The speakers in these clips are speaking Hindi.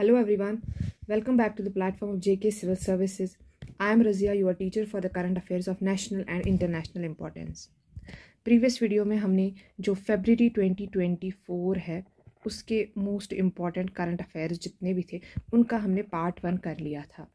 Hello everyone, welcome back to the platform of JK Civil Services. I am Razia, your teacher for the current affairs of national and international importance. Previous video में हमने जो फेबररी 2024 है उसके मोस्ट इम्पॉर्टेंट करंट अफेयर्स जितने भी थे उनका हमने पार्ट वन कर लिया था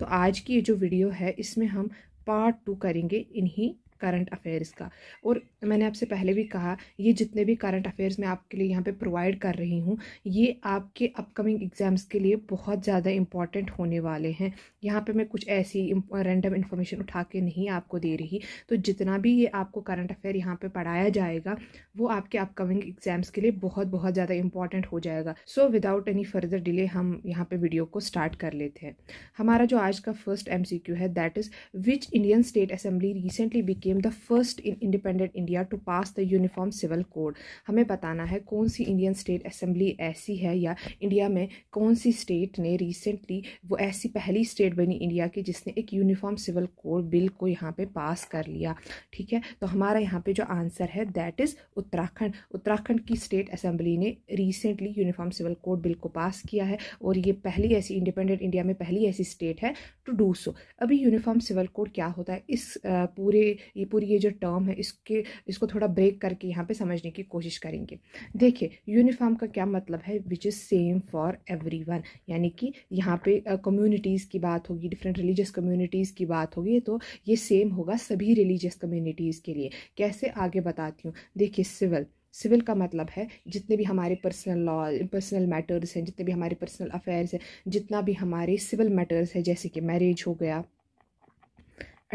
तो आज की ये जो वीडियो है इसमें हम पार्ट टू करेंगे इन्हीं करंट अफेयर्स का और मैंने आपसे पहले भी कहा ये जितने भी करंट अफेयर्स मैं आपके लिए यहाँ पे प्रोवाइड कर रही हूँ ये आपके अपकमिंग एग्ज़ाम्स के लिए बहुत ज़्यादा इंपॉर्टेंट होने वाले हैं यहाँ पे मैं कुछ ऐसी रैंडम इन्फॉर्मेशन उठा के नहीं आपको दे रही तो जितना भी ये आपको करंट अफेयर यहाँ पर पढ़ाया जाएगा वो आपके अपकमिंग एग्ज़ाम्स के लिए बहुत बहुत ज़्यादा इंपॉर्टेंट हो जाएगा so without any further delay हम यहाँ पर वीडियो को स्टार्ट कर लेते हैं हमारा जो आज का फर्स्ट एम है that is which Indian state assembly recently became became the first in independent India to pass the uniform civil code हमें बताना है कौन सी इंडियन स्टेट असेंबली ऐसी है या इंडिया में कौन सी स्टेट ने रिसेंटली वो ऐसी पहली स्टेट बनी इंडिया की जिसने एक यूनिफॉर्म सिविल कोड बिल को यहाँ पे पास कर लिया ठीक है तो हमारा यहाँ पे जो आंसर है दैट इज़ उत्तराखंड उत्तराखंड की स्टेट असेंबली ने recently uniform civil code bill को पास किया है और ये पहली ऐसी इंडिपेंडेंट इंडिया में पहली ऐसी स्टेट है टू डू सो अभी यूनिफॉर्म सिविल कोड क्या होता है इस पूरे ये पूरी ये जो टर्म है इसके इसको थोड़ा ब्रेक करके यहाँ पे समझने की कोशिश करेंगे देखिए यूनिफॉर्म का क्या मतलब है which is same for every one यानी कि यहाँ पे कम्युनिटीज़ uh, की बात होगी डिफरेंट रिलीजियस कम्युनिटीज़ की बात होगी तो ये सेम होगा सभी रिलीजियस कम्युनिटीज़ के लिए कैसे आगे बताती हूँ देखिए सिविल सिविल का मतलब है जितने भी हमारे पर्सनल लॉ पर्सनल मैटर्स हैं जितने भी हमारे पर्सनल अफेयर्स हैं जितना भी हमारे सिविल मैटर्स है जैसे कि मैरिज हो गया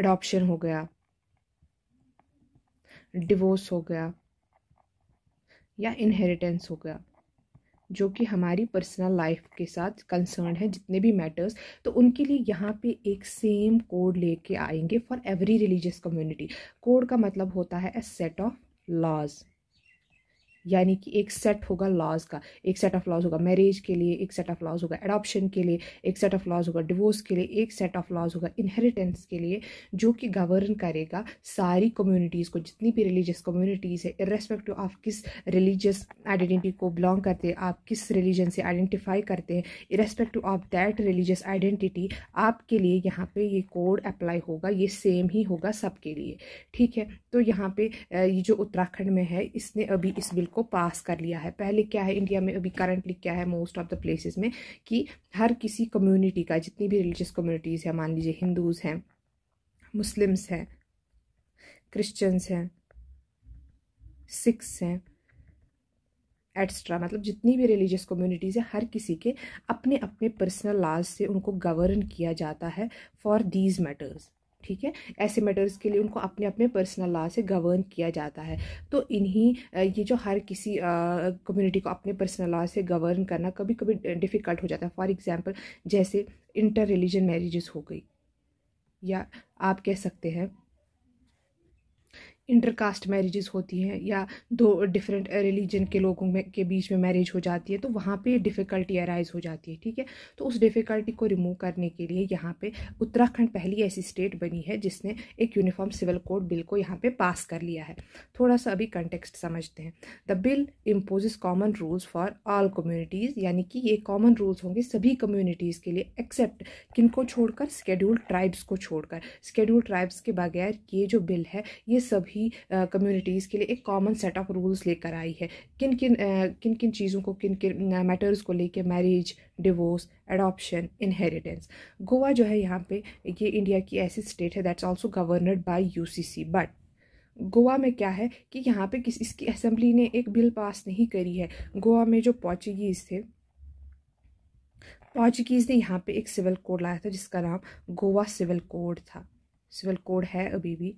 अडॉप्शन हो गया डिवोर्स हो गया या इनहेरिटेंस हो गया जो कि हमारी पर्सनल लाइफ के साथ कंसर्न है जितने भी मैटर्स तो उनके लिए यहाँ पे एक सेम कोड लेके आएंगे for every religious community code का मतलब होता है ए सेट ऑफ लॉज यानी कि एक सेट होगा लॉज का एक सेट ऑफ लॉज होगा मैरिज के लिए एक सेट ऑफ लॉज होगा एडॉप्शन के लिए एक सेट ऑफ लॉज होगा डिवोर्स के लिए एक सेट ऑफ लॉज होगा इनहेरिटेंस के लिए जो कि गवर्न करेगा सारी कम्युनिटीज़ को जितनी भी रिलीजियस कम्युनिटीज़ है इरेस्पेक्टिव ऑफ किस रिलीजियस आइडेंटिटी को बिलोंग करते हैं आप किस रिलीजन से आइडेंटिफाई करते हैं irrespective of that religious identity आपके लिए यहाँ पे ये कोड अप्लाई होगा ये सेम ही होगा सबके लिए ठीक है तो यहाँ पे ये जो उत्तराखंड में है इसने अभी इस बिल को को पास कर लिया है पहले क्या है इंडिया में अभी करंटली क्या है मोस्ट ऑफ द प्लेसेस में कि हर किसी कम्युनिटी का जितनी भी रिलीजियस कम्युनिटीज़ है मान लीजिए हिंदूज़ हैं मुस्लिम्स हैं क्रिश्चियंस हैं सिख्स हैं एट्सट्रा मतलब जितनी भी रिलीजियस कम्युनिटीज़ है हर किसी के अपने अपने पर्सनल लाज से उनको गवर्न किया जाता है फॉर दीज मैटर्स ठीक है ऐसे मैटर्स के लिए उनको अपने अपने पर्सनल लॉ से गवर्न किया जाता है तो इन्हीं ये जो हर किसी कम्युनिटी को अपने पर्सनल लॉ से गवर्न करना कभी कभी डिफ़िकल्ट हो जाता है फॉर एग्ज़ाम्पल जैसे इंटर रिलीजन मैरिजेस हो गई या आप कह सकते हैं इंटरकास्ट मैरिजेस होती हैं या दो डिफरेंट रिलीजन के लोगों में के बीच में मैरिज हो जाती है तो वहाँ पे डिफ़िकल्टी अराइज़ हो जाती है ठीक है तो उस डिफ़िकल्टी को रिमूव करने के लिए यहाँ पे उत्तराखंड पहली ऐसी स्टेट बनी है जिसने एक यूनिफॉर्म सिविल कोड बिल को यहाँ पे पास कर लिया है थोड़ा सा अभी कंटेक्सट समझते हैं the bill impose common rules for all communities यानी कि ये कॉमन रूल्स होंगे सभी कम्युनिटीज़ के लिए एक्सेप्ट को छोड़कर स्कीड्यूल ट्राइब्स को छोड़कर स्केड्यूल ट्राइब्स के बगैर ये जो बिल है ये सभी भी कम्युनिटीज़ के लिए एक कॉमन सेट ऑफ रूल्स लेकर आई है किन किन किन किन चीज़ों को किन किन मैटर्स को लेकर marriage divorce adoption inheritance Goa जो है यहाँ पे ये इंडिया की ऐसी स्टेट है that's also governed by UCC but Goa में क्या है कि यहाँ पे किस इसकी असेंबली ने एक बिल पास नहीं करी है गोवा में जो पोर्चुगीज़ थे पोर्चुगीज़ ने यहाँ पे एक सिविल कोड लाया था जिसका नाम गोवा सिविल कोड था सिविल कोड है अभी भी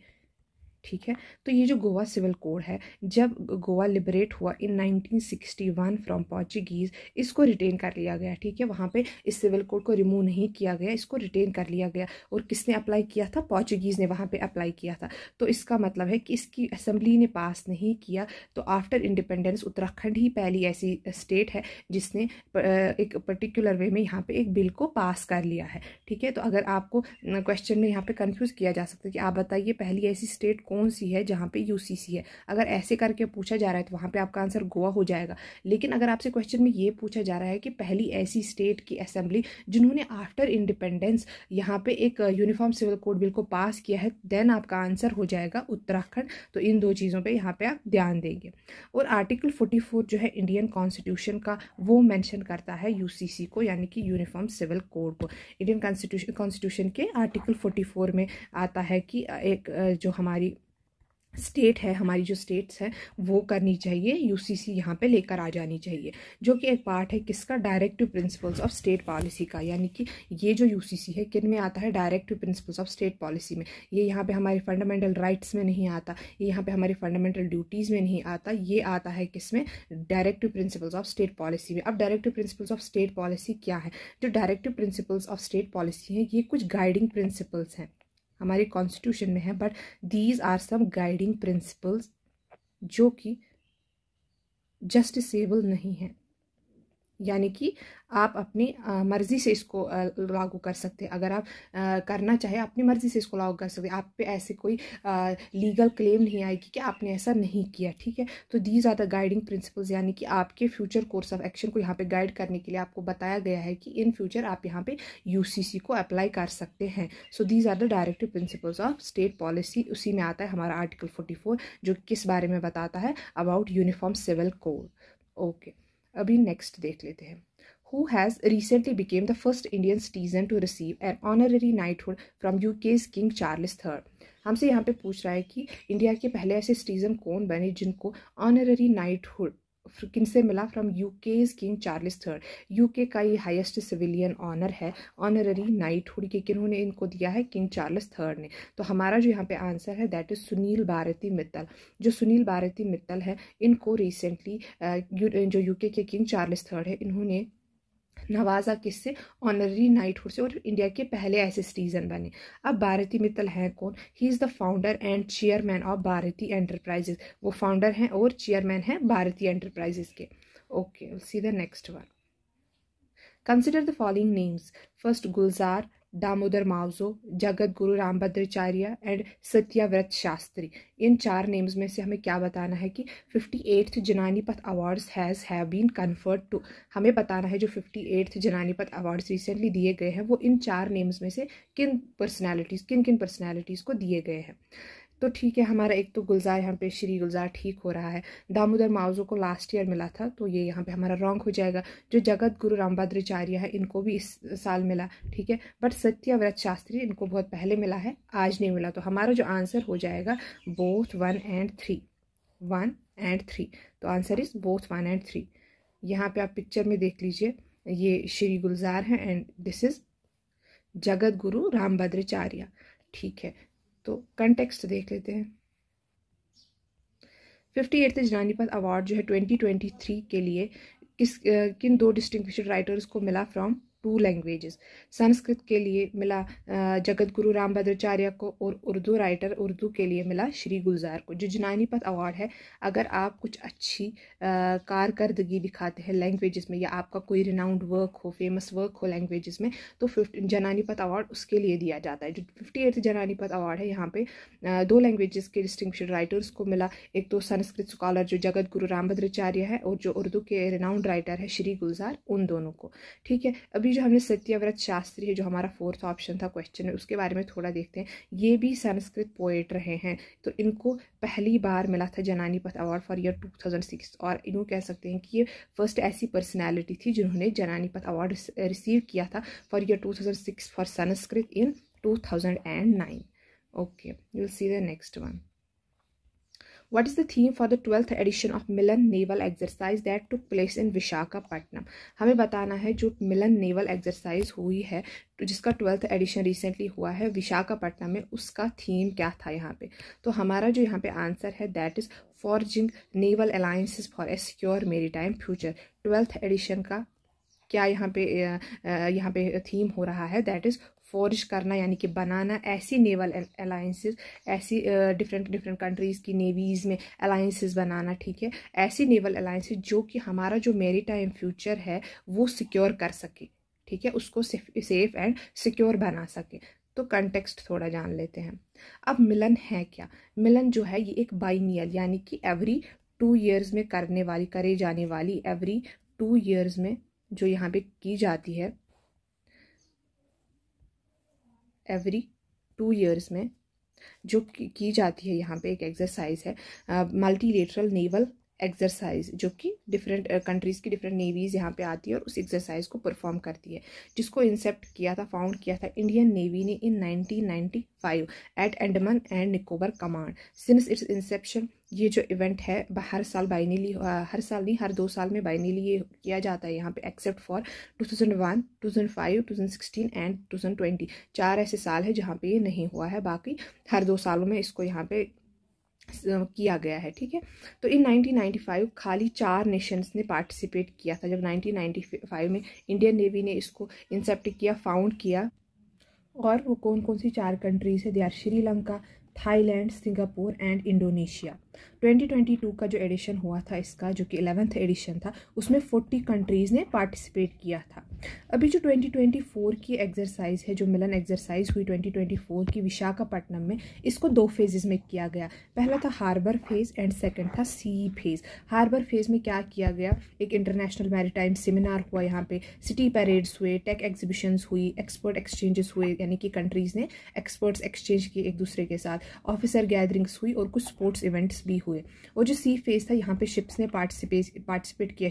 ठीक है तो ये जो गोवा सिविल कोड है जब गोवा लिबरेट हुआ इन 1961 फ्रॉम पोर्चुगीज़ इसको रिटेन कर लिया गया ठीक है वहाँ पे इस सिविल कोड को रिमूव नहीं किया गया इसको रिटेन कर लिया गया और किसने अप्लाई किया था पोर्चुगीज़ ने वहाँ पे अप्लाई किया था तो इसका मतलब है कि इसकी असम्बली ने पास नहीं किया तो आफ्टर इंडिपेंडेंस उत्तराखंड ही पहली ऐसी स्टेट है जिसने एक पर्टिकुलर वे में यहाँ पर एक बिल को पास कर लिया है ठीक है तो अगर आपको क्वेश्चन में यहाँ पर कन्फ्यूज़ किया जा सकता है कि आप बताइए पहली ऐसी स्टेट कौन सी है जहाँ पे यूसीसी है अगर ऐसे करके पूछा जा रहा है तो वहाँ पे आपका आंसर गोवा हो जाएगा लेकिन अगर आपसे क्वेश्चन में ये पूछा जा रहा है कि पहली ऐसी स्टेट की असेंबली जिन्होंने आफ्टर इंडिपेंडेंस यहाँ पे एक यूनिफॉर्म सिविल कोड बिल को पास किया है देन आपका आंसर हो जाएगा उत्तराखंड तो इन दो चीज़ों पर यहाँ पर आप ध्यान देंगे और आर्टिकल फोर्टी जो है इंडियन कॉन्स्टिट्यूशन का वो मैंशन करता है यू को यानी कि यूनिफॉर्म सिविल कोड को इंडियन कॉन्स्टिट्यूशन कॉन्स्टिट्यूशन के आर्टिकल फोर्टी में आता है कि एक जो हमारी स्टेट है हमारी जो स्टेट्स हैं वो करनी चाहिए यूसीसी यहाँ पे लेकर आ जानी चाहिए जो कि एक पार्ट है किसका directive principles of state policy का यानी कि ये जो यूसीसी है किन में आता है directive principles of state policy में ये यहाँ पे हमारे फंडामेंटल राइट्स में नहीं आता ये यहाँ पे हमारी फंडामेंटल ड्यूटीज़ में नहीं आता ये आता है किस में directive principles of state policy में अब directive principles of state policy क्या है जो directive principles of state policy हैं ये कुछ गाइडिंग प्रिंसिपल्स हैं हमारे कॉन्स्टिट्यूशन में है but these are some guiding principles जो कि जस्टिसेबल नहीं है यानी कि आप अपनी मर्ज़ी से इसको लागू कर सकते हैं अगर आप करना चाहे अपनी मर्ज़ी से इसको लागू कर सकते हैं आप पे ऐसे कोई लीगल क्लेम नहीं आएगी कि आपने ऐसा नहीं किया ठीक है तो these are the guiding principles यानी कि आपके फ्यूचर कोर्स ऑफ एक्शन को यहाँ पे गाइड करने के लिए आपको बताया गया है कि इन फ्यूचर आप यहाँ पर यू को अप्लाई कर सकते हैं so these are the directive principles of state policy उसी में आता है हमारा आर्टिकल फोर्टी जो किस बारे में बताता है about uniform civil code okay अभी नेक्स्ट देख लेते हैं who has recently became the first Indian citizen to receive an honorary knighthood from U K's King Charles Third हमसे यहाँ पे पूछ रहा है कि इंडिया के पहले ऐसे सिटीजन कौन बने जिनको ऑनररी नाइटहुड किन से मिला from U K King Charles Third U K का ये हाईएस्ट सिविलियन ऑनर है ऑनररी नाइटहुड के किन्होंने इनको दिया है किंग चार्लिस थर्ड ने तो हमारा जो यहाँ पे आंसर है दैट इज़ सुनील भारती मित्तल जो सुनील भारती मित्तल है इनको रिसेंटली जो यूके के किंग चार्लिस थर्ड है इन्होंने नवाजा किससे ऑनररी नाइटहुड से और इंडिया के पहले ऐसे सिटीजन बने अब भारती मित्तल हैं कौन he is the founder and chairman of Bharti enterprises वो फाउंडर हैं और चेयरमैन हैं भारती एंटरप्राइजेज के okay see the next one consider the following names first Gulzar Damodar Mauzo Jagat Guru Rambhadracharya and Satyavrat Shastri इन चार नेम्स में से हमें क्या बताना है कि fifty eighth Jnanpith awards has have been conferred to हमें बताना है जो fifty eighth Jnanpith awards recently दिए गए हैं वो इन चार नेम्स में से किन पर्सनैलिटीज़ किन किन पर्सनैलिटीज़ को दिए गए हैं तो ठीक है हमारा एक तो गुलजार यहाँ पे श्री गुलजार ठीक हो रहा है दामोदर माउजो को लास्ट ईयर मिला था तो ये यहाँ पे हमारा रॉन्ग हो जाएगा जो जगत गुरु रामभद्राचार्य है इनको भी इस साल मिला ठीक है बट सत्यव्रत शास्त्री इनको बहुत पहले मिला है आज नहीं मिला तो हमारा जो आंसर हो जाएगा both one and three one and three तो answer is both one and three यहाँ पर आप पिक्चर में देख लीजिए ये श्री गुलजार हैं एंड दिस इज जगत गुरु रामभद्राचार्य ठीक है तो कंटेक्स्ट देख लेते हैं फिफ्टी एट्थ जनानीपत अवार्ड जो है ट्वेंटी ट्वेंटी थ्री के लिए किस किन दो डिस्टिंग्विश राइटर्स को मिला फ्रॉम टू लैंग्वेजेस संस्कृत के लिए मिला जगत गुरु राम भद्राचार्य को और उर्दू राइटर उर्दू के लिए मिला श्री गुलजार को जो जनानीपत अवार्ड है अगर आप कुछ अच्छी कारकर्दगी दिखाते हैं लैंग्वेजेस में या आपका कोई रिनाउंड वर्क हो फेमस वर्क हो लैंग्वेजेस में तो फिफ्टी जनानीपत अवार्ड उसके लिए दिया जाता है जो फिफ्टी एट्थ जनानीपत अवार्ड है यहाँ पे दो लैंग्वेजेस के डिस्टिंगश राइटर्स को मिला एक तो संस्कृत स्कॉलर जो जगत गुरु राम भद्राचार्य है और जो उर्दू के रिनाउंड राइटर है श्री गुलजार उन दोनों को ठीक है अभी अभी जो हमने सत्यव्रत शास्त्री है जो हमारा फोर्थ ऑप्शन था क्वेश्चन में उसके बारे में थोड़ा देखते हैं ये भी संस्कृत पोएट रहे हैं तो इनको पहली बार मिला था जनानी पथ अवार्ड फॉर ईयर 2006 और इन्हों कह सकते हैं कि ये फर्स्ट ऐसी पर्सनैलिटी थी जिन्होंने जनानी पथ अवार्ड रिसीव किया था for year two for Sanskrit in two okay you will see the next one what is the theme for the twelfth edition of Milan naval exercise that took place in Visakhapatnam हमें बताना है जो मिलन नेवल एक्सरसाइज हुई है तो जिसका ट्वेल्थ एडिशन रिसेंटली हुआ है विशाखापट्टनम में उसका थीम क्या था यहाँ पे तो हमारा जो यहाँ पे आंसर है that is forging naval alliances for a secure maritime future twelfth edition का क्या यहाँ पे यहाँ पे थीम हो रहा है दैट इज़ फॉरिश करना यानी कि बनाना ऐसी नेवल अलाइंसेस ऐसी डिफरेंट डिफरेंट कंट्रीज़ की नेवीज़ में अलाइंसेस बनाना ठीक है ऐसी नेवल अलाइंसेस जो कि हमारा जो मेरी टाइम फ्यूचर है वो सिक्योर कर सके ठीक है उसको सेफ एंड सिक्योर बना सके तो कंटेक्स्ट थोड़ा जान लेते हैं अब मिलन है क्या मिलन जो है ये एक बाइनियल यानी कि एवरी टू ईयर्स में करने वाली करे जाने वाली एवरी टू ईयर्स में जो यहाँ पे की जाती है एवरी टू ईयर्स में जो की जाती है यहाँ पे एक एक्सरसाइज है मल्टीलेटरल नेवल एक्सरसाइज जो कि डिफरेंट कंट्रीज़ uh, की डिफरेंट नेवीज़ यहाँ पे आती है और उस एक्सरसाइज को परफॉर्म करती है जिसको इंसेप्ट किया था फाउंड किया था इंडियन नेवी ने in 1995 at Andaman and Nicobar command since its inception ये जो इवेंट है हर साल बाइनली uh, हर साल नहीं हर दो साल में बाइनली ये किया जाता है यहाँ पे एक्सेप्ट फॉर 2001, 2005, 2016 एंड 2020 चार ऐसे साल है जहाँ पे ये नहीं हुआ है बाकी हर दो सालों में इसको यहाँ पे किया गया है ठीक है तो इन 1995 खाली चार नेशंस ने पार्टिसिपेट किया था जब 1995 में इंडियन नेवी ने इसको इंसेप्ट किया फाउंड किया और वो कौन कौन सी चार कंट्रीज़ है they are Sri Lanka Thailand Singapore and Indonesia 2022 का जो एडिशन हुआ था इसका जो कि एलेवेंथ एडिशन था उसमें 40 कंट्रीज़ ने पार्टिसिपेट किया था अभी जो 2024 की एक्सरसाइज है जो मिलन एक्सरसाइज हुई 2024 की विशाखापट्टनम में इसको दो फेजेस में किया गया पहला था हार्बर फेज़ एंड सेकेंड था सी फेज़ हार्बर फेज़ में क्या किया गया एक इंटरनेशनल मेरीटाइम सेमिनार हुआ यहाँ पे सिटी पैरेड्स हुए टेक एग्जीबिशंस हुई एक्सपर्ट एक्सचेंजेस हुए यानी कि कंट्रीज़ ने एक्सपर्ट्स एक्सचेंज किए एक दूसरे के साथ ऑफिसर गैदरिंग्स हुई और कुछ स्पोर्ट्स इवेंट्स भी हुए और जो सी फेज़ था यहाँ पे शिप्स ने पार्टिसिपेट पार्टिसिपेट किया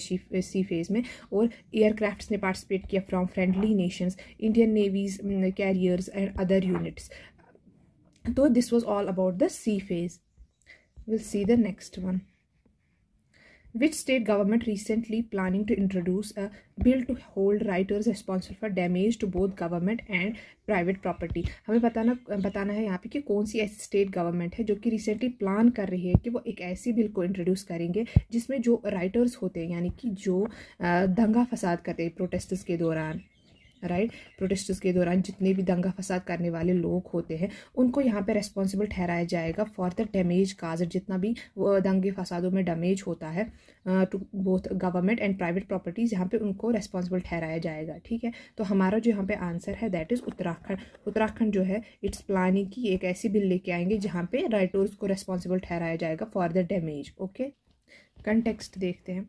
सी फेज़ में और एयरक्राफ्ट्स ने पार्टिसिपेट किया from friendly nations Indian navies carriers and other units तो this was all about the sea phase will see the next one Which state government recently planning to introduce a bill to hold writers responsible for damage to both government and private property? हमें बताना बताना है यहाँ पे कि कौन सी ऐसी स्टेट गवर्नमेंट है जो कि रिसेंटली प्लान कर रही है कि वो एक ऐसी बिल को इंट्रोड्यूस करेंगे जिसमें जो राइटर्स होते हैं यानी कि जो दंगा फसाद करते हैं प्रोटेस्टर्स के दौरान राइट प्रोटेस्टर्स के दौरान जितने भी दंगा फसाद करने वाले लोग होते हैं उनको यहाँ पे रेस्पॉन्सिबल ठहराया जाएगा फॉर द डैमेज काज जितना भी दंगे फसादों में डैमेज होता है to both government and private properties यहाँ पे उनको रेस्पॉन्सिबल ठहराया जाएगा ठीक है तो हमारा जो यहाँ पे आंसर है दैट इज़ उत्तराखंड उत्तराखंड जो है इट्स प्लानिंग की एक ऐसी बिल लेके आएंगे जहाँ पे राइटर्स को रेस्पॉन्सिबल ठहराया जाएगा for the damage okay context देखते हैं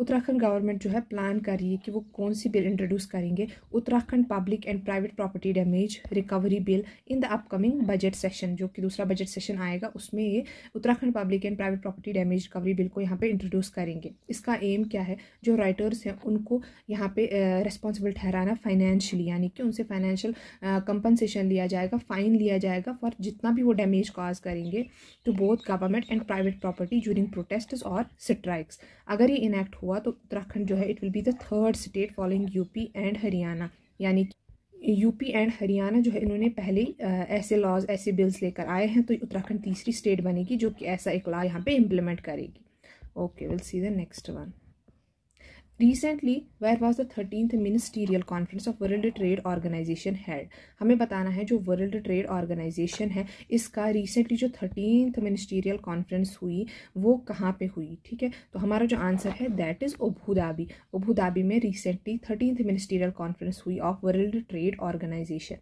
उत्तराखंड गवर्नमेंट जो है प्लान कर रही है कि वो कौन सी बिल इंट्रोड्यूस करेंगे Uttarakhand public and private property damage recovery bill in the upcoming budget session जो कि दूसरा बजट सेशन आएगा उसमें ये Uttarakhand public and private property damage recovery bill को यहाँ पे इंट्रोड्यूस करेंगे इसका एम क्या है जो राइटर्स हैं उनको यहाँ पे रेस्पॉन्सिबल ठहराना फाइनेंशियली यानी कि उनसे फाइनेंशियल कंपनसेशन लिया जाएगा फ़ाइन लिया जाएगा फॉर जितना भी वो डैमेज कॉज करेंगे to both government and private property during protest और स्ट्राइक्स अगर ये इनैक्ट हुआ हुआ तो उत्तराखंड जो है it will be the third state following UP and Haryana यानी यूपी एंड हरियाणा जो है इन्होंने पहले ऐसे लॉज ऐसे बिल्स लेकर आए हैं तो उत्तराखंड तीसरी स्टेट बनेगी जो कि ऐसा एक लॉ यहाँ पे इम्प्लीमेंट करेगी okay will see the next one recently where was the thirteenth ministerial conference of world trade organization had हमें बताना है जो वर्ल्ड ट्रेड ऑर्गेनाइजेशन है इसका रिसेंटली जो थर्टींथ मिनिस्टीरियल कॉन्फ्रेंस हुई वो कहाँ पे हुई ठीक है तो हमारा जो आंसर है दैट इज़ अबू धाबी में रिसेंटली थर्टीनथ मिनिस्टीरियल कॉन्फ्रेंस हुई of world trade organization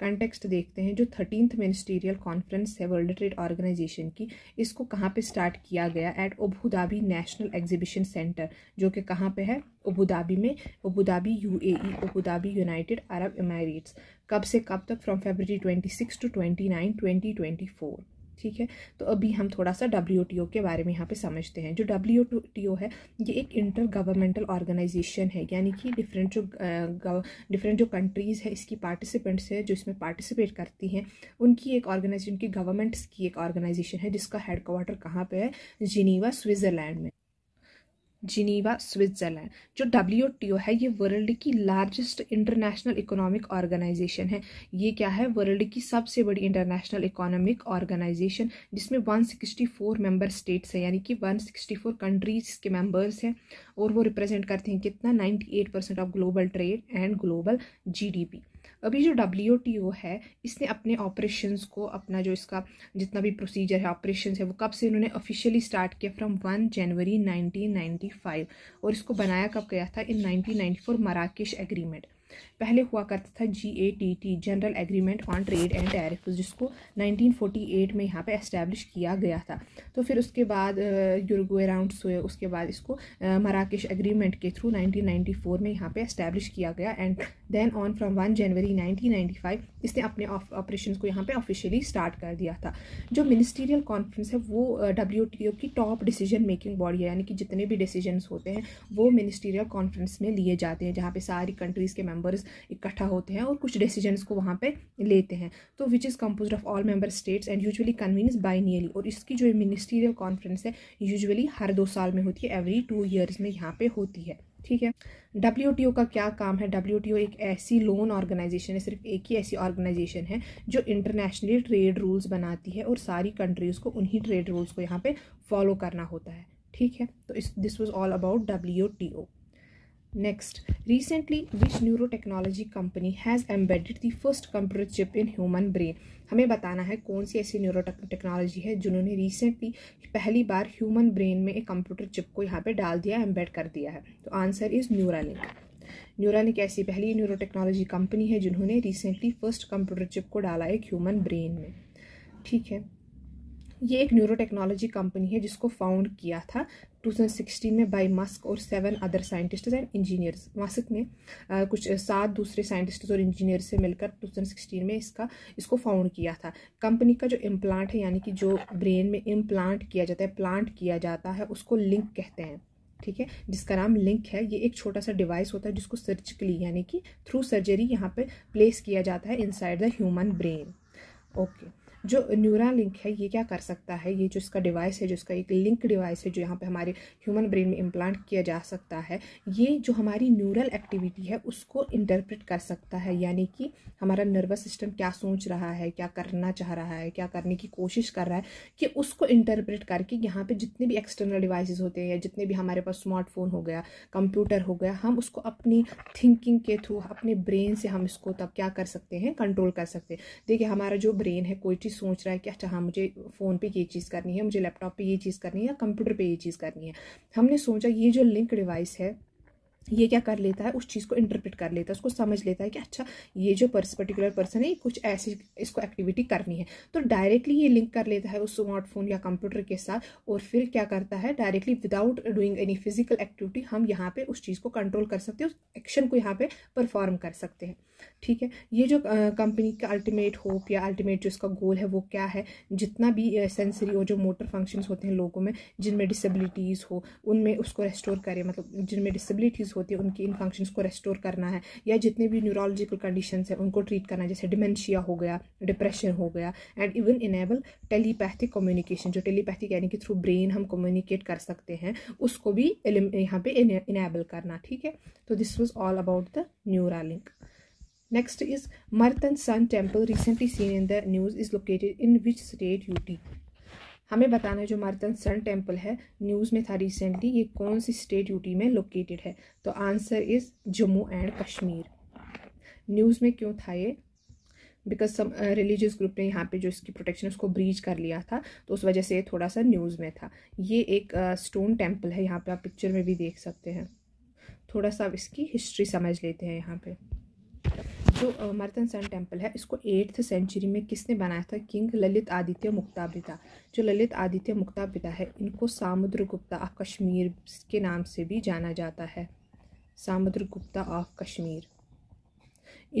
context देखते हैं जो थर्टीनथ मिनिस्टीरियल कॉन्फ्रेंस है वर्ल्ड ट्रेड ऑर्गेनाइजेशन की इसको कहाँ पे स्टार्ट किया गया at Abu Dhabi national exhibition centre जो कि कहाँ पे है अबूधाबी में Abu Dhabi a Abu Dhabi United Arab Emirates कब से कब तक from February twenty six to twenty nine twenty twenty four ठीक है तो अभी हम थोड़ा सा डब्ल्यू के बारे में यहाँ पे समझते हैं जो डब्ल्यू है ये एक इंटर गवर्नमेंटल ऑर्गेनाइजेशन है यानी कि डिफरेंट जो डिफरेंट जो कंट्रीज़ है इसकी पार्टिसिपेंट्स है जो इसमें पार्टिसिपेट करती हैं उनकी एक ऑर्गेनाइजेशन की गवर्नमेंट्स की एक ऑर्गेनाइजेशन है जिसका हेडक्वार्टर कहाँ पर है जिनीवा स्विट्ज़रलैंड में जिनीवा स्विट्ज़रलैंड जो डब्ल्यू है ये वर्ल्ड की लार्जेस्ट इंटरनेशनल इकोनॉमिक ऑर्गेनाइजेशन है ये क्या है वर्ल्ड की सबसे बड़ी इंटरनेशनल इकोनॉमिक ऑर्गेनाइजेशन जिसमें 164 मेम्बर स्टेट्स हैं यानी कि 164 कंट्रीज के मेंबर्स हैं और वो रिप्रेजेंट करते हैं कितना 98 percent of global trade and global P अभी जो डब्ल्यू टी ओ है इसने अपने ऑपरेशन को अपना जो इसका जितना भी प्रोसीजर है ऑपरेशन है वो कब से इन्होंने ऑफिशियली स्टार्ट किया from one January nineteen five और इसको बनाया कब गया था in nineteen four Marrakesh agreement पहले हुआ करता था G A T T general agreement on trade and tariff जिसको 1948 में यहाँ पे इस्टेब्लिश किया गया था तो फिर उसके बाद यूरोगवे राउंड्स हुए उसके बाद इसको मराकेश एग्रीमेंट के थ्रू 1994 में यहाँ पे इस्टेब्लिश किया गया and then on from one January 1995 इसने अपने ऑपरेशन को यहाँ पे ऑफिशियली स्टार्ट कर दिया था जो मिनिस्टीरियल कॉन्फ्रेंस है वो डब्ल्यू की टॉप डिसीजन मेकिंग बॉडी है यानी कि जितने भी डिसीजन होते हैं वो मिनिस्टीरियल कॉन्फ्रेंस में लिए जाते हैं जहाँ पे सारी कंट्रीज़ के मेम्बर्स इकट्ठा होते हैं और कुछ डिसीजनस को वहाँ पर लेते हैं तो which is compose of all member states and usually convenes by nearly और इसकी जो मिनिस्टीरियल कॉन्फ्रेंस है यूजअली हर दो साल में होती है एवरी टू ईयर्स में यहाँ पर होती है ठीक है डब्ल्यू का क्या काम है डब्ल्यू एक ऐसी लोन ऑर्गेनाइजेशन है सिर्फ एक ही ऐसी ऑर्गेनाइजेशन है जो इंटरनेशनली ट्रेड रूल्स बनाती है और सारी कंट्रीज़ को उन्हीं ट्रेड रूल्स को यहाँ पे फॉलो करना होता है ठीक है तो इस this was all about W Next, recently which neurotechnology company has embedded the first computer chip in human brain? हमें बताना है कौन सी ऐसी न्यूरो टेक्नोलॉजी है जिन्होंने रिसेंटली पहली बार ह्यूमन ब्रेन में एक कंप्यूटर चिप को यहाँ पे डाल दिया एम्बेड कर दिया है तो आंसर इज़ न्यूरालिंक न्यूरालिंक ऐसी पहली न्यूरो टेक्नोलॉजी कंपनी है जिन्होंने रिसेंटली फर्स्ट कंप्यूटर चिप को डाला एक ह्यूमन ब्रेन में ठीक है ये एक न्यूरो टेक्नोलॉजी कंपनी है जिसको फाउंड किया था 2016 में बाय मस्क और seven other scientist and engineers Musk ने आ, कुछ सात दूसरे साइंटिस्ट और इंजीनियर्स से मिलकर 2016 में इसका इसको फाउंड किया था कंपनी का जो इम्प्लांट है यानी कि जो ब्रेन में इम्प्लांट किया जाता है प्लांट किया जाता है उसको लिंक कहते हैं ठीक है जिसका नाम लिंक है ये एक छोटा सा डिवाइस होता है जिसको सर्जिकली यानी कि थ्रू सर्जरी यहाँ पर प्लेस किया जाता है inside the human brain okay जो न्यूरा लिंक है ये क्या कर सकता है ये जो इसका डिवाइस है जो इसका एक लिंक डिवाइस है जो यहाँ पे हमारे ह्यूमन ब्रेन में इम्प्लांट किया जा सकता है ये जो हमारी न्यूरल एक्टिविटी है उसको इंटरप्रेट कर सकता है यानी कि हमारा नर्वस सिस्टम क्या सोच रहा है क्या करना चाह रहा है क्या करने की कोशिश कर रहा है कि उसको इंटरप्रेट करके यहाँ पर जितने भी एक्सटर्नल डिवाइस होते हैं या जितने भी हमारे पास स्मार्टफोन हो गया कंप्यूटर हो गया हम उसको अपनी थिंकिंग के थ्रू अपने ब्रेन से हम इसको तब क्या कर सकते हैं कंट्रोल कर सकते हैं देखिए हमारा जो ब्रेन है कोई चीज़ चीज़ सोच रहा है कि अच्छा हाँ मुझे फ़ोन पे ये चीज़ करनी है मुझे लैपटॉप पे ये चीज़ करनी है या कंप्यूटर पे ये चीज़ करनी है हमने सोचा ये जो लिंक डिवाइस है ये क्या कर लेता है उस चीज़ को इंटरप्रेट कर लेता है उसको समझ लेता है कि अच्छा ये जो पर्स पर्टिकुलर पर्सन है कुछ ऐसी इसको एक्टिविटी करनी है तो डायरेक्टली ये लिंक कर लेता है उस स्मार्टफोन या कंप्यूटर के साथ और फिर क्या करता है directly without doing any physical activity हम यहाँ पे उस चीज़ को कंट्रोल कर सकते हैं उस एक्शन को यहाँ पे परफॉर्म कर सकते हैं ठीक है ये जो कंपनी का अल्टीमेट होप या अल्टीमेट जो इसका गोल है वो क्या है जितना भी सेंसरी और जो मोटर फंक्शंस होते हैं लोगों में जिनमें डिसेबिलिटीज़ हो उनमें उसको रेस्टोर करें मतलब जिनमें डिसेबिलिटीज़ डिजीज़ होती है उनकी इन फंक्शंस को रेस्टोर करना है या जितने भी न्यूरोलॉजिकल कंडीशन हैं उनको ट्रीट करना है जैसे डिमेंशिया हो गया डिप्रेशन हो गया and even enable telepathic communication जो टेलीपैथिक यानी कि थ्रू ब्रेन हम कम्युनिकेट कर सकते हैं उसको भी यहाँ पे इनेबल करना ठीक है तो this was all about the Neuralink is Martand sun temple recently seen in the news is located in which state UT हमें बताना है जो मारतन सन टेम्पल है न्यूज़ में था रिसेंटली ये कौन सी स्टेट यूटी में लोकेटेड है तो answer is Jammu and Kashmir news में क्यों था ये बिकॉज सम रिलीजियस ग्रुप ने यहाँ पे जो इसकी प्रोटेक्शन उसको ब्रीच कर लिया था तो उस वजह से ये थोड़ा सा न्यूज़ में था ये एक स्टोन uh, टेम्पल है यहाँ पे आप पिक्चर में भी देख सकते हैं थोड़ा सा इसकी हिस्ट्री समझ लेते हैं यहाँ पे जो मर्तन सन टेम्पल है इसको एट्थ सेंचुरी में किसने बनाया था किंग ललित आदित्य मुक्ताबिता जो ललित आदित्य मुक्ताबिता है इनको सामुद्र गुप्ता ऑफ कश्मीर के नाम से भी जाना जाता है सामुद्र गुप्ता ऑफ कश्मीर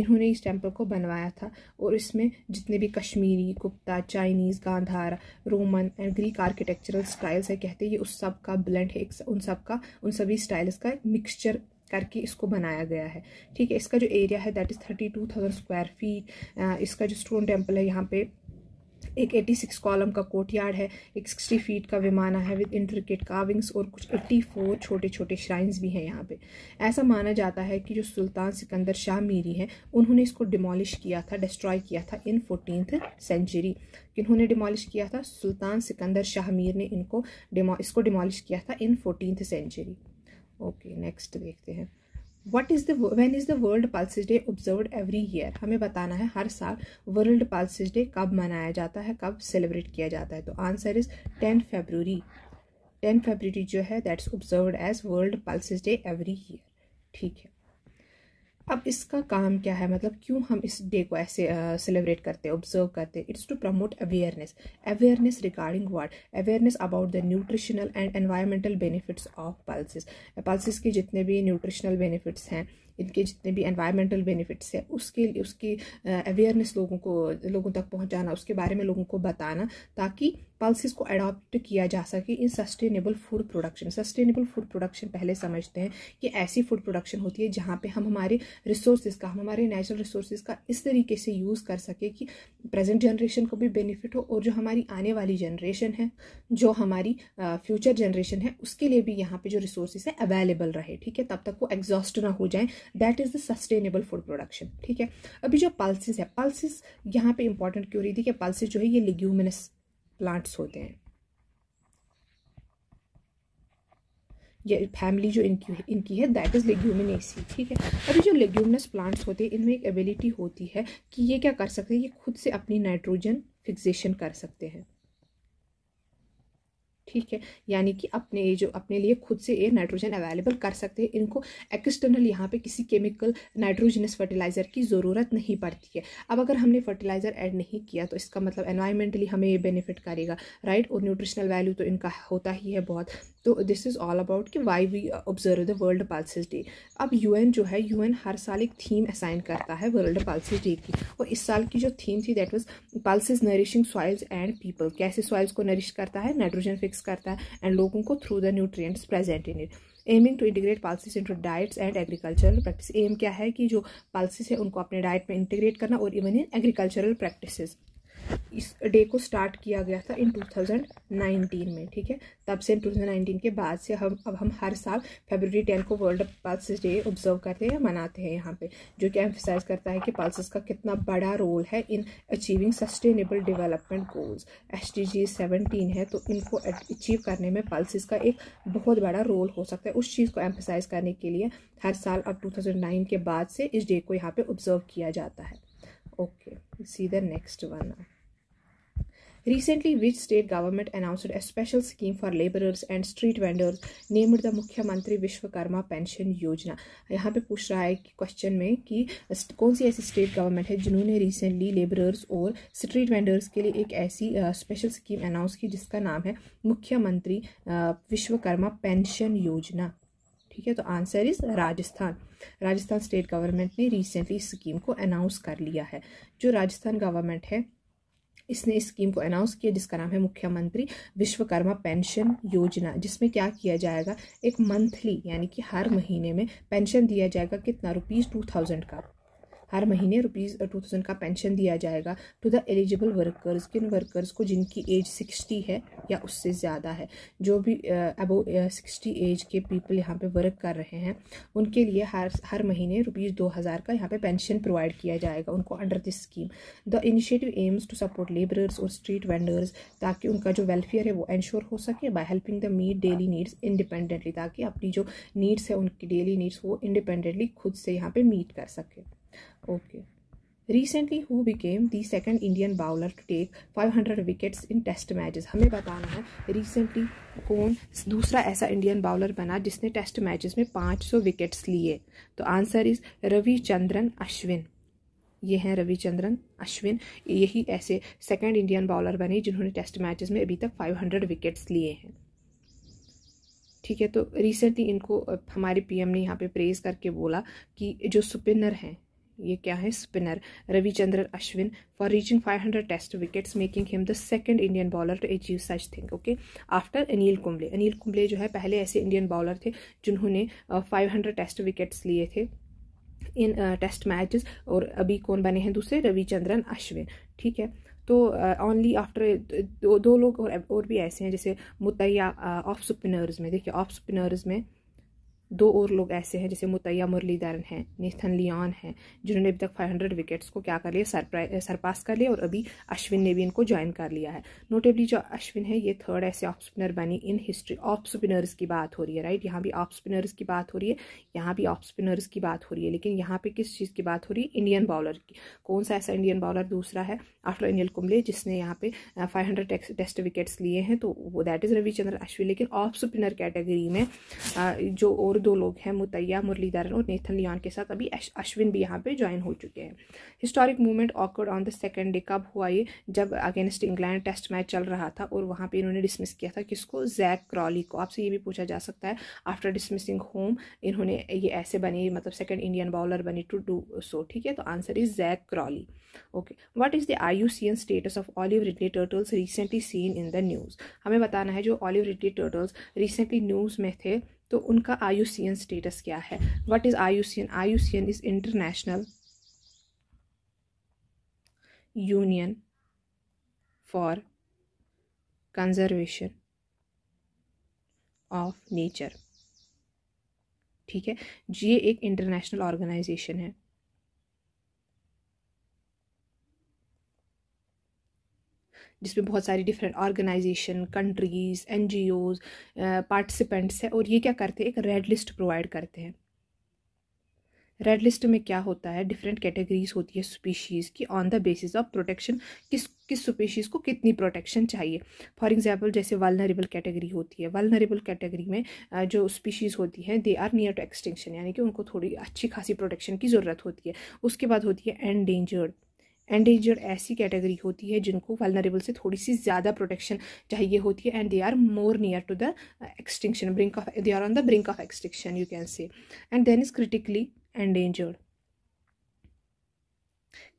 इन्होंने इस टेम्पल को बनवाया था और इसमें जितने भी Kashmiri Gupta Chinese Gandhara Roman and Greek architectural styles है कहते हैं ये उस सब का ब्लेंड है उन सब का उन सभी स्टाइल्स का मिक्सचर करके इसको बनाया गया है ठीक है इसका जो एरिया है that is thirty two thousand square feet इसका जो स्टोन टेम्पल है यहाँ पे एक 86 कॉलम का कोर्टयार्ड है एक 60 फीट का विमाना है विद इंट्रिकेट कार्विंग्स और कुछ 84 छोटे छोटे श्राइन्स भी हैं यहाँ पे ऐसा माना जाता है कि जो सुल्तान सिकंदर शाह मीरी हैं उन्होंने इसको डिमोलिश किया था डिस्ट्रॉय किया था इन फोर्टीन सेंचुरी किन्होंने डिमोलिश किया था सुल्तान सिकंदर शाह मीर ने इनको डिमो इसको डिमोलिश किया था in fourteen century okay next देखते हैं what is the is the world pulses day observe every year हमें बताना है हर साल वर्ल्ड पालसिस डे कब मनाया जाता है कब सेलिब्रेट किया जाता है तो answer is ten February ten February जो है that's observe as world pulses day every year ठीक है अब इसका काम क्या है मतलब क्यों हम इस डे को ऐसे सेलिब्रेट करते हैं ऑब्जर्व करते हैं it's to promote awareness awareness regarding what awareness about the nutritional and environmental benefits of pulses pulses के जितने भी न्यूट्रिशनल बेनिफिट्स हैं इनके जितने भी एनवायरमेंटल बेनिफिट्स है उसके उसकी अवेयरनेस लोगों को लोगों तक पहुंचाना उसके बारे में लोगों को बताना ताकि पॉलिसीज़ को अडॉप्ट किया जा सके in sustainable food production sustainable food production पहले समझते हैं कि ऐसी फूड प्रोडक्शन होती है जहाँ पे हम हमारे रिसोर्सेज का हम हमारे नेचुरल रिसोर्सेज का इस तरीके से यूज़ कर सके कि प्रेजेंट जनरेशन को भी बेनिफिट हो और जो हमारी आने वाली जनरेशन है जो हमारी फ्यूचर जनरेशन है उसके लिए भी यहाँ पर जो रिसोर्सेज है अवेलेबल रहे ठीक है तब तक वो एग्जॉस्ट ना हो जाए that is the sustainable food production ठीक है अभी जो पल्सिस है पल्सिस यहाँ पे इंपॉर्टेंट क्यों रही थी कि पल्सिस जो है ये लिग्यूमिनस प्लांट्स होते हैं ये फैमिली जो इनकी इनकी है दैट इज़ लेग्यूमिनेसी ठीक है अभी जो लेग्यूमिनस प्लांट्स होते हैं इनमें एक एबिलिटी होती है कि ये क्या कर सकते हैं ये खुद से अपनी नाइट्रोजन फिक्सेशन कर सकते हैं ठीक है यानी कि अपने ये जो अपने लिए खुद से ये नाइट्रोजन अवेलेबल कर सकते हैं इनको एक्सटर्नल यहाँ पे किसी केमिकल नाइट्रोजनस फर्टिलाइज़र की ज़रूरत नहीं पड़ती है अब अगर हमने फर्टिलाइज़र ऐड नहीं किया तो इसका मतलब एनवायरमेंटली हमें ये बेनिफिट करेगा राइट और न्यूट्रिशनल वैल्यू तो इनका होता ही है बहुत तो दिस इज़ ऑल अबाउट कि why we observe the world pulses day अब यू जो है यू हर साल एक थीम असाइन करता है वर्ल्ड पल्सिस डे की और इस साल की जो थीम थी that was pulses nourishing soils and people कैसे सॉइल्स को नरिश करता है नाइट्रोजन फिक्स प्रोटेक्ट्स करता है एंड लोगों को through the nutrients present in it aiming to integrate pulses into diets and agricultural practice aim क्या है कि जो पालसीज है उनको अपने डाइट में इंटीग्रेट करना और इवन इन एग्रीकल्चरल प्रैक्टिसेस इस डे को स्टार्ट किया गया था इन 2019 में ठीक है तब से 2019 के बाद से हम अब हम हर साल फेबररी 10 को वर्ल्ड पल्स डे ऑब्जर्व करते हैं मनाते हैं यहाँ पे जो कि एम्फिसाइज करता है कि पल्स का कितना बड़ा रोल है in achieving sustainable development goals S D G है तो इनको अचीव करने में पल्सिस का एक बहुत बड़ा रोल हो सकता है उस चीज़ को एम्फिसाइज करने के लिए हर साल अब टू के बाद से इस डे को यहाँ पे ऑब्जर्व किया जाता है okay see next one one Recently, which state government announced a special scheme for laborers and street vendors named the मुख्यमंत्री विश्वकर्मा पेंशन योजना यहाँ पे पूछ रहा है कि क्वेश्चन में कि कौन सी ऐसी स्टेट गवर्नमेंट है जिन्होंने रिसेंटली लेबरर्स और स्ट्रीट वेंडर्स के लिए एक ऐसी स्पेशल स्कीम अनाउंस की जिसका नाम है मुख्यमंत्री विश्वकर्मा पेंशन योजना ठीक है तो answer is Rajasthan Rajasthan state government ने रिसेंटली स्कीम को अनाउंस कर लिया है जो राजस्थान गवर्नमेंट है इसने इस स्कीम को अनाउंस किया जिसका नाम है मुख्यमंत्री विश्वकर्मा पेंशन योजना जिसमें क्या किया जाएगा एक मंथली यानी कि हर महीने में पेंशन दिया जाएगा कितना रुपीज़ टू थाउजेंड का हर महीने रुपीज़ टू थाउजेंड का पेंशन दिया जाएगा टू द एलिजिबल वर्कर्स किन वर्कर्स को जिनकी एज सिक्सटी है या उससे ज़्यादा है जो भी अबो सिक्सटी एज के पीपल यहाँ पे वर्क कर रहे हैं उनके लिए हर हर महीने रुपीज़ दो हज़ार का यहाँ पे पेंशन प्रोवाइड किया जाएगा उनको under this scheme the initiative aims to support labourers और स्ट्रीट वेंडर्स ताकि उनका जो वेलफेयर है वो इंश्योर हो सके by helping the meet daily needs independently ताकि अपनी जो नीड्स है उनकी डेली नीड्स वो इंडिपेंडेंटली खुद से यहाँ पे मीट कर सके Okay. Recently, who became the second Indian bowler to take 500 wickets in test matches हमें बताना है रिसेंटली कौन दूसरा ऐसा इंडियन बाउलर बना जिसने टेस्ट मैचेस में 500 विकेट्स लिए तो आंसर इज रविचंद्रन अश्विन ये हैं रविचंद्रन अश्विन यही ऐसे सेकेंड इंडियन बॉलर बने जिन्होंने टेस्ट मैचेस में अभी तक 500 विकेट्स लिए हैं ठीक है तो रिसेंटली इनको हमारे पीएम ने यहाँ पे प्रेज करके बोला कि जो स्पिनर हैं ये क्या है spinner Ravichandran Ashwin for reaching 500 test wickets making him the second Indian bowler to achieve such thing okay after Anil Kumble Anil Kumble जो है पहले ऐसे इंडियन बॉलर थे जिन्होंने फाइव हंड्रेड टेस्ट विकेट्स लिए थे इन टेस्ट मैचेस और अभी कौन बने हैं दूसरे रविचंद्रन अश्विन ठीक है तो uh, आफ्टर दो, दो लोग और और भी ऐसे हैं जैसे मुतैया ऑफ स्पिनर्स में देखिए ऑफ स्पिनर्स में दो और लोग ऐसे हैं जैसे मुतैया मुरलीधरन हैं नेथन लियान हैं जिन्होंने अभी तक 500 विकेट्स को क्या कर लिया सरपास कर लिया और अभी अश्विन ने भी इनको ज्वाइन कर लिया है नोटेबली जो अश्विन है ये थर्ड ऐसे ऑफ स्पिनर बनी इन हिस्ट्री ऑफ स्पिनर्स की बात हो रही है राइट यहाँ भी ऑफ स्पिनर्स की बात हो रही है यहाँ भी ऑफ स्पिनर्स की बात हो रही है लेकिन यहाँ पर किस चीज़ की बात हो रही है इंडियन बॉलर की कौन सा ऐसा इंडियन बॉलर दूसरा है आफ्टर अनिल कुंबले जिसने यहाँ पे फाइव हंड्रेड टेस्ट विकेट्स लिए हैं तो वो दैट इज़ रविचंद्र अश्विन लेकिन ऑफ स्पिनर कैटेगरी में जो और दो लोग हैं मुतैया मुरलीधरन और नेथन लियान के साथ अभी अश्विन भी यहाँ पे ज्वाइन हो चुके हैं historic movement occurred on the second day कब हुआ ये जब अगेंस्ट इंग्लैंड टेस्ट मैच चल रहा था और वहाँ पे इन्होंने डिसमिस किया था किसको जैक क्रॉली को आपसे ये भी पूछा जा सकता है आफ्टर डिसमिसिंग होम इन्होंने ये ऐसे बने मतलब सेकेंड इंडियन बॉलर बने टू डू सो ठीक है तो answer is Jack Crawley okay what is the I status of olive ridley turtles recently seen in the news हमें बताना है जो olive ridley turtles recently news में थे तो उनका आई स्टेटस क्या है what is I U is International Union for Conservation of Nature ठीक है ये एक इंटरनेशनल ऑर्गेनाइजेशन है जिसमें बहुत सारी different organisation countries NGOs participants हैं और ये क्या करते हैं एक रेड लिस्ट प्रोवाइड करते हैं रेड लिस्ट में क्या होता है डिफरेंट कैटेगरीज होती है स्पीशीज़ की on the basis of protection किस किस स्पीशीज़ को कितनी प्रोटेक्शन चाहिए फॉर एग्जाम्पल जैसे वालनरेबल कैटेगरी होती है वालनरेबल कैटेगरी में uh, जो स्पीशीज़ होती हैं they are near to extension यानी कि उनको थोड़ी अच्छी खासी प्रोटेक्शन की ज़रूरत होती है उसके बाद होती है एंडेंजर्ड एंडेंजर्ड ऐसी कैटेगरी होती है जिनको वेलनरेबल से थोड़ी सी ज़्यादा प्रोटेक्शन चाहिए होती है and they are more near to the extinction brink of they are on the brink of extinction you can say and then is critically endangered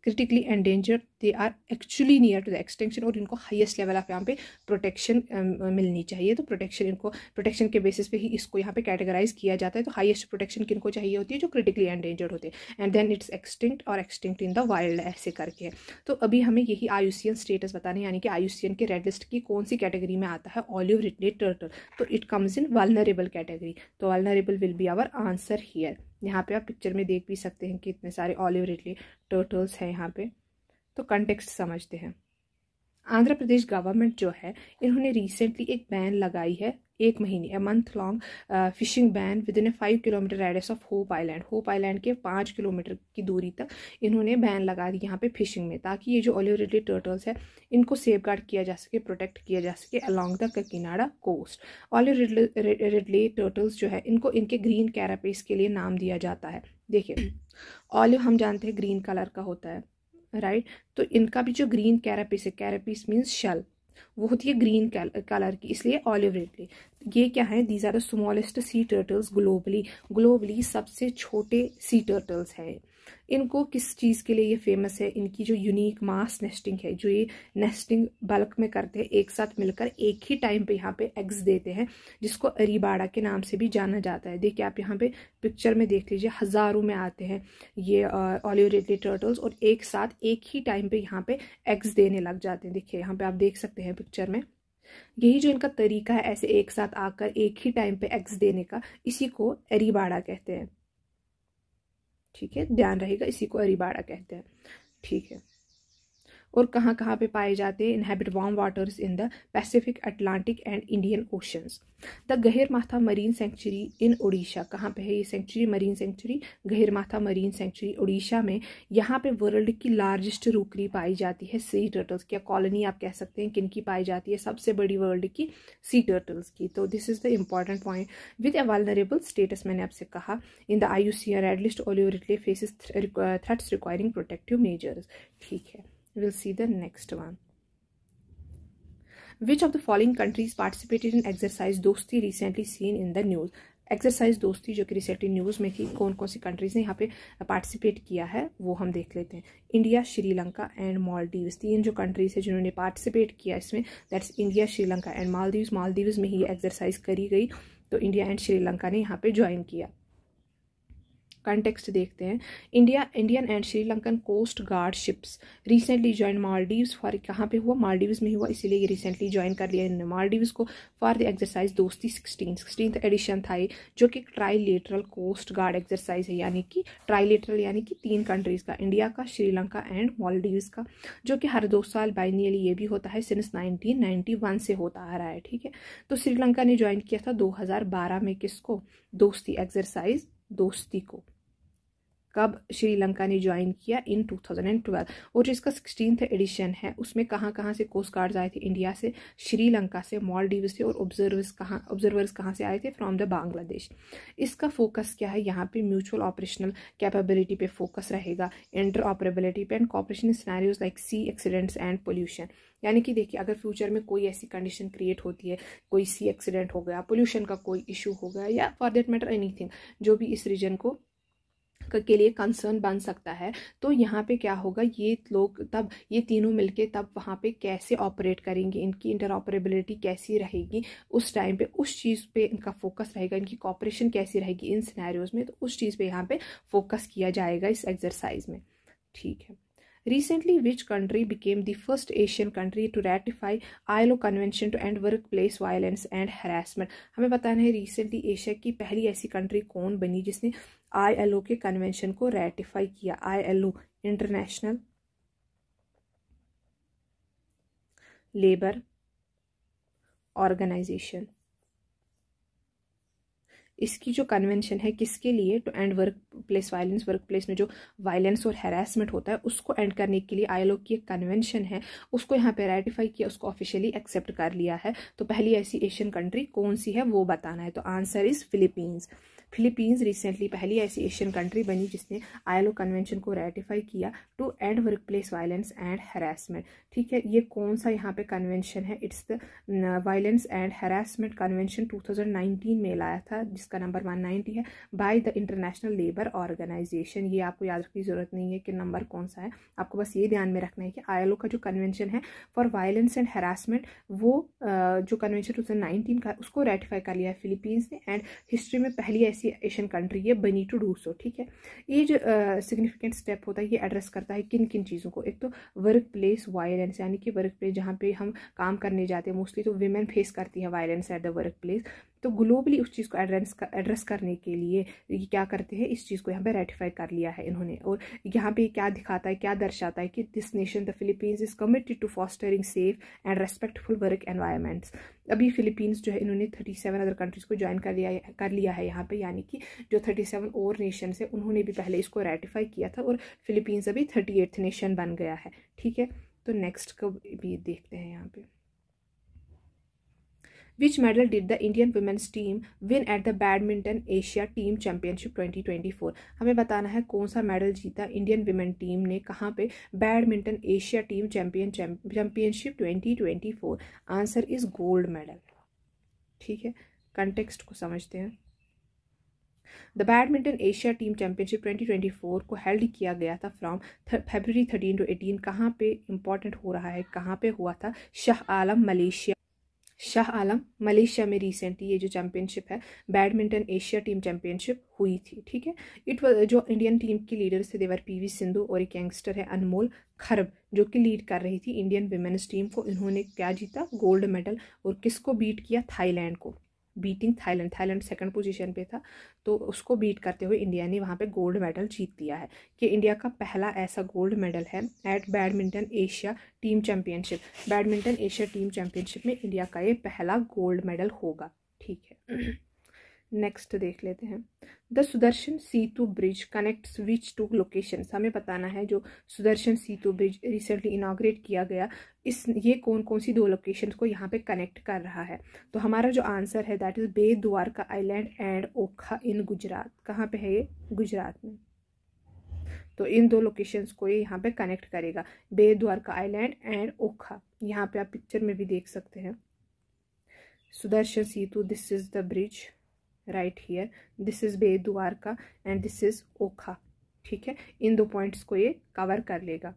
critically endangered they are actually near to the extension और इनको हाईएस्ट लेवल ऑफ यहाँ पे प्रोटेक्शन um, uh, मिलनी चाहिए तो प्रोटेक्शन इनको प्रोटेक्शन के बेसिस पे ही इसको यहाँ पे कैटेगराइज किया जाता है तो हाइस्ट प्रोटेक्शन किनको चाहिए होती है जो क्रिटिकली एंडेंजर्ड होते हैं एंड देन इट्स एक्सटिंक्ट और एक्सटिंक्ट इन द वाइल्ड ऐसे करके तो अभी हमें यही सी एन स्टेटस बताने यानी कि आई के रेड लिस्ट की कौन सी कैटेगरी में आता है ऑलिव रिटेड टर्टल तो it comes in vulnerable category तो vulnerable will be our answer here यहाँ पे आप पिक्चर में देख भी सकते हैं कि इतने सारे ऑलिव रिलेटेड टर्टल्स हैं यहाँ पे तो कंटेक्स्ट समझते हैं आंध्र प्रदेश गवर्नमेंट जो है इन्होंने रिसेंटली एक बैन लगाई है एक महीने a month long fishing ban within a five kilometre radius of Hope Island Hope Island के पाँच किलोमीटर की दूरी तक इन्होंने बैन लगा दी यहाँ पे फिशिंग में ताकि ये जो ऑलिव ऑलिवरिटी टर्टल्स है इनको सेफ गार्ड किया जा सके प्रोटेक्ट किया जा सके along the Kakinada coast ridley turtles जो है इनको इनके ग्रीन कैरापेस के लिए नाम दिया जाता है देखिए ऑलिव हम जानते हैं ग्रीन कलर का होता है राइट तो इनका भी जो ग्रीन कैरापीस है कैरापीस मीन्स शल वो होती है ग्रीन कलर की इसलिए ऑलिव रेडली ये क्या है these are the smallest sea turtles globally globally सबसे छोटे सी टर्टल्स हैं इनको किस चीज़ के लिए ये फेमस है इनकी जो यूनिक मास नेस्टिंग है जो ये नेस्टिंग बल्क में करते हैं एक साथ मिलकर एक ही टाइम पे यहाँ पे एग्स देते हैं जिसको अरीबाड़ा के नाम से भी जाना जाता है देखिए आप यहाँ पे पिक्चर में देख लीजिए हज़ारों में आते हैं ये ऑलियोरेटेड टर्टल्स और एक साथ एक ही टाइम पर यहाँ पर एग्स देने लग जाते हैं देखिए यहाँ पर आप देख सकते हैं पिक्चर में यही जो इनका तरीका है ऐसे एक साथ आकर एक ही टाइम पे एग्स देने का इसी को एरीबाड़ा कहते हैं ठीक है ध्यान रहेगा इसी को अरिबाड़ा कहते हैं ठीक है और कहाँ कहाँ पे पाए जाते हैं inhabit warm waters in the Pacific Atlantic and Indian oceans the Gahirmatha marine century इन उड़ीसा कहाँ पे है ये सेंचुरी मरीन सेंचुरी गहिर माथा मरीन सेंचुरी उड़ीसा में यहाँ पे वर्ल्ड की लार्जेस्ट रूकरी पाई जाती है सी टर्टल्स की कॉलोनी आप कह सकते हैं किन की पाई जाती है सबसे बड़ी वर्ल्ड की सी टर्टल्स की तो this is the important point with a vulnerable status मैंने आपसे कहा in the I U C red list olive faces threats requiring protective measures ठीक है We'll see the next one. Which of the following countries participated in exercise दोस्ती recently seen in the news? Exercise Dosti जो कि रिसेंटली न्यूज़ में थी कौन कौन सी कंट्रीज़ ने यहाँ पे पार्टिसिपेट किया है वो हम देख लेते हैं इंडिया श्रीलंका एंड मालदीव्स तीन जो कंट्रीज़ है जिन्होंने पार्टिसिपेट किया इसमें that's India Sri Lanka and Maldives Maldives में ही एक्सरसाइज करी गई तो इंडिया एंड श्रीलंका ने यहाँ पे ज्वाइन किया कंटेक्सट देखते हैं India Indian and Sri Lankan coast guard ships recently join Maldives for कहाँ पे हुआ मालदीव्स में हुआ इसीलिए ये रिसेंटली ज्वाइन कर लिया इन्होंने मालदीव्स को for the exercise Dosti sixteen sixteen edition था ये जो कि ट्राईलेटरल कोस्ट गार्ड एक्सरसाइज है यानी कि ट्राईलेटरल यानी कि तीन कंट्रीज़ का इंडिया का श्रीलंका एंड मालदीव्स का जो कि हर दो साल बाइनियली ये भी होता है सिंस नाइनटीन से होता आ रहा है ठीक है तो श्रीलंका ने ज्वाइन किया था दो में किसको दोस्ती एक्सरसाइज दोस्ती को कब श्रीलंका ने ज्वाइन किया इन 2012 और जो इसका सिक्सटीन एडिशन है उसमें कहाँ कहाँ से कोस्ट गार्ड्स आए थे इंडिया से श्रीलंका से मॉलडीव से और ऑब्जर्वर्स कहाँ ऑब्जर्वर्स कहाँ से आए थे फ्रॉम द बांग्लादेश इसका फोकस क्या है यहाँ पे म्यूचुअल ऑपरेशनल कैपेबिलिटी पे फोकस रहेगा इंटर ऑपरेबिलिटी पे and cooperation scenarios like sea accidents and pollution यानी कि देखिए अगर फ्यूचर में कोई ऐसी कंडीशन क्रिएट होती है कोई सी एक्सीडेंट हो गया पोल्यूशन का कोई इशू हो गया या फॉर देट मैटर एनीथिंग जो भी इस रीजन को के लिए कंसर्न बन सकता है तो यहाँ पे क्या होगा ये लोग तब ये तीनों मिलके तब वहाँ पे कैसे ऑपरेट करेंगे इनकी इंटरऑपरेबिलिटी कैसी रहेगी उस टाइम पे उस चीज़ पे इनका फोकस रहेगा इनकी कॉपरेशन कैसी रहेगी इन सिनेरियोज में तो उस चीज़ पे यहाँ पे फोकस किया जाएगा इस एक्सरसाइज में ठीक है recently country became country first Asian country to ratify ILO convention to end workplace violence and harassment हमें बताना है रिसेंटली एशिया की पहली ऐसी कंट्री कौन बनी जिसने आईएलओ के कन्वेंशन को रेटिफाई किया आईएलओ इंटरनेशनल लेबर ऑर्गेनाइजेशन इसकी जो कन्वेंशन है किसके लिए to end workplace violence workplace में जो वायलेंस और हेरासमेंट होता है उसको एंड करने के लिए आई की एक कन्वेंशन है उसको यहाँ पे रेटिफाई किया उसको ऑफिशियली एक्सेप्ट कर लिया है तो पहली ऐसी एशियन कंट्री कौन सी है वो बताना है तो answer is Philippines Philippines recently पहली ऐसी एशियन कंट्री बनी जिसने आईएलओ कन्वेंशन को रेटिफाई किया to end workplace violence and harassment ठीक है ये कौन सा यहाँ पे कन्वेंशन है it's the violence and harassment convention 2019 में लाया था जिसका नंबर 190 है by the International Labour Organisation ये आपको याद रखने की ज़रूरत नहीं है कि नंबर कौन सा है आपको बस ये ध्यान में रखना है कि आई का जो कन्वेंशन है फॉर वायलेंस एंड हरासमेंट वो जो कन्वेंशन टू का उसको रेटिफाई कर लिया है फिलीपींस ने एंड हिस्ट्री में पहली ऐसी किसी एशियन कंट्री ये बनी टू डू सो ठीक है ये जो सिग्निफिकेंट स्टेप होता है ये एड्रेस करता है किन किन चीज़ों को एक तो वर्क प्लेस वायलेंस यानी कि वर्क प्लेस जहाँ पे हम काम करने जाते हैं मोस्टली तो वीमेन फेस करती है violence at the workplace तो ग्लोबली उस चीज़ को एड्रेस कर, एड्रेस करने के लिए ये क्या करते हैं इस चीज़ को यहाँ पे रेटिफाई कर लिया है इन्होंने और यहाँ पे क्या दिखाता है क्या दर्शाता है कि this nation the Philippines is committed to fostering safe and respectful work environments अभी फिलीपींस जो है इन्होंने थर्टी सेवन अदर कंट्रीज़ को ज्वाइन कर लिया कर लिया है यहाँ पर यानी कि जो थर्टी सेवन और नेशन है उन्होंने भी पहले इसको रेटिफाई किया था और फिलीपींस अभी थर्टी एट्थ नेशन बन गया है ठीक है तो नेक्स्ट कब भी देखते हैं यहाँ पर Which medal did the Indian women's team win at the Badminton Asia Team Championship 2024? हमें बताना है कौन सा मेडल जीता इंडियन वुमेन टीम ने कहाँ पे badminton Asia team champion championship 2024 answer is gold medal ठीक है कंटेक्स्ट को समझते हैं the badminton Asia team championship 2024 को हेल्ड किया गया था from February thirteen to eighteen कहाँ पे इम्पॉर्टेंट हो रहा है कहाँ पे हुआ था Shah Alam Malaysia Shah Alam Malaysia में रिसेंटली ये जो चैम्पियनशिप है बैडमिंटन एशिया टीम चैम्पियनशिप हुई थी ठीक है इट जो इंडियन टीम की लीडर्स थे देवर पीवी सिंधु और एक यंगस्टर है अनमोल खरब जो कि लीड कर रही थी इंडियन विमेंस टीम को इन्होंने क्या जीता गोल्ड मेडल और किसको बीट किया थाईलैंड को beating Thailand Thailand second position पे था तो उसको बीट करते हुए इंडिया ने वहाँ पे गोल्ड मेडल जीत लिया है कि इंडिया का पहला ऐसा गोल्ड मेडल है at badminton Asia team championship badminton Asia team championship में इंडिया का ये पहला गोल्ड मेडल होगा ठीक है नेक्स्ट देख लेते हैं the Sudarshan Setu bridge connect which two location हमें बताना है जो Sudarshan Setu bridge recently inaugurate किया गया इस ये कौन कौन सी दो लोकेशन को यहाँ पे कनेक्ट कर रहा है तो हमारा जो आंसर है that is Bet Dwarka island and Okha in Gujarat कहाँ पे है ये गुजरात में तो इन दो लोकेशंस को ये यहाँ पे कनेक्ट करेगा बे द्वारका आइलैंड एंड ओखा यहाँ पे आप पिक्चर में भी देख सकते हैं Sudarshan Setu this is the bridge right here this is Bet Dwarka and this is Okha ठीक है इन दो पॉइंट्स को ये कवर कर लेगा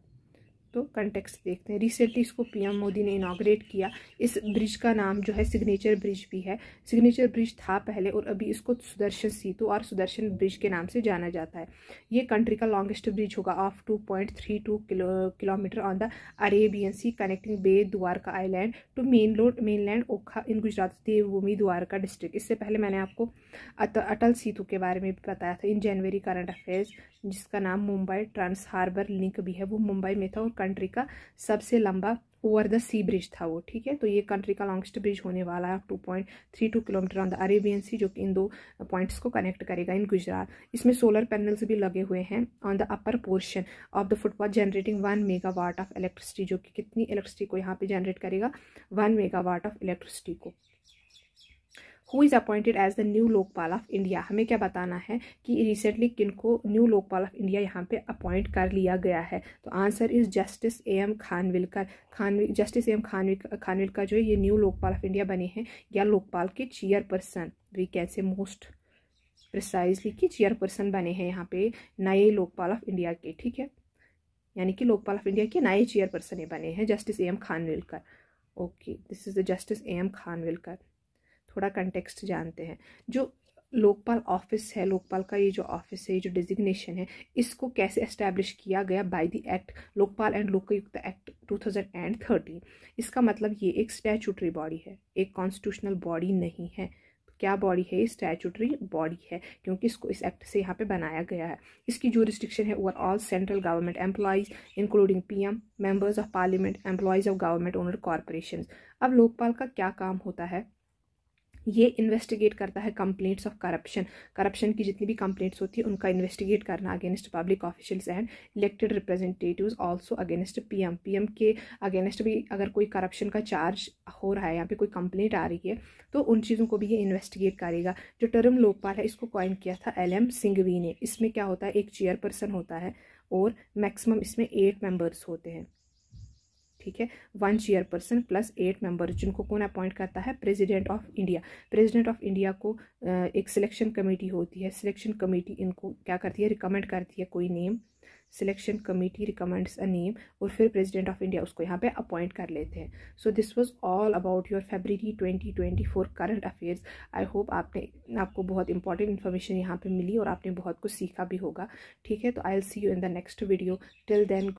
तो कंटेक्स्ट देखते हैं रिसेंटली इसको पीएम मोदी ने इनाग्रेट किया इस ब्रिज का नाम जो है सिग्नेचर ब्रिज भी है सिग्नेचर ब्रिज था पहले और अभी इसको सुदर्शन सेतु और सुदर्शन ब्रिज के नाम से जाना जाता है ये कंट्री का लॉन्गेस्ट ब्रिज होगा of two point three two kilometre on the Arabian sea connecting Bet Dwarka island to main main mainland Okha in Gujarat Devbhoomi Dwarka district इससे पहले मैंने आपको अटल सीतु के बारे में भी बताया था इन जनवरी करंट अफेयर्स जिसका नाम मुंबई ट्रांस हार्बर लिंक भी है वो मुंबई में था और कंट्री का सबसे लंबा ओवर द सी ब्रिज था वो ठीक है तो ये कंट्री का लॉन्गेस्ट ब्रिज होने वाला है two point three two kilometre on the Arabian sea जो कि इन दो पॉइंट्स को कनेक्ट करेगा इन गुजरात इसमें सोलर पैनल्स भी लगे हुए हैं on the upper portion of the footpath generating one megawatt of electricity जो कि कितनी इलेक्ट्रिसिटी को यहाँ पे जनरेट करेगा one megawatt of electricity को who is appointed as the new Lokpal of India हमें क्या बताना है कि रिसेंटली किन को न्यू लोकपाल ऑफ इंडिया यहाँ पे अपॉइंट कर लिया गया है तो answer is justice A M Khanwilkar Khan justice A M खानविल खानविलकर जो है ये न्यू लोकपाल ऑफ इंडिया बने हैं या लोकपाल के chairperson we can say most precisely कि चेयरपर्सन बने हैं यहाँ पे नए लोकपाल ऑफ इंडिया के ठीक है यानी कि लोकपाल ऑफ इंडिया के नए चेयरपर्सन ये बने हैं justice A M Khanwilkar okay this is the justice A M Khanwilkar थोड़ा कंटेक्स्ट जानते हैं जो लोकपाल ऑफिस है लोकपाल का ये जो ऑफिस है ये जो डिजिग्नेशन है इसको कैसे एस्टेब्लिश किया गया by the act Lokpal and Lokayukta act 2013 इसका मतलब ये एक स्टैचूटरी बॉडी है एक कॉन्स्टिट्यूशनल बॉडी नहीं है क्या बॉडी है ये स्टैचूटरी बॉडी है क्योंकि इसको इस एक्ट से यहाँ पे बनाया गया है इसकी जो रिस्ट्रिक्शन है over all central government employees including PM members of parliament employees of government owner corporation अब लोकपाल का क्या काम होता है ये इन्वेस्टिगेट करता है कंप्लेंट्स ऑफ करप्शन करप्शन की जितनी भी कंप्लेंट्स होती है उनका इन्वेस्टिगेट करना against public officials and elected representative also against P M P M के अगेंस्ट भी अगर कोई करप्शन का चार्ज हो रहा है या फिर कोई कंप्लेंट आ रही है तो उन चीज़ों को भी ये इन्वेस्टिगेट करेगा जो टर्म लोकपाल है इसको कॉइन किया था एल एम सिंघवी ने इसमें क्या होता है एक चेयरपर्सन होता है और मैक्सिमम इसमें एट मेंबर्स होते हैं ठीक है one chairperson plus eight member जिनको कौन अपॉइंट करता है President of India President of India को एक सिलेक्शन कमेटी होती है सिलेक्शन कमेटी इनको क्या करती है रिकमेंड करती है कोई name selection committee recommends a name और फिर प्रेसिडेंट ऑफ इंडिया उसको यहाँ पे अपॉइंट कर लेते हैं so this was all about your February 2024 current affairs I hope आपने आपको बहुत इंपॉर्टेंट इन्फॉर्मेशन यहाँ पे मिली और आपने बहुत कुछ सीखा भी होगा ठीक है तो I will see you in the next video till then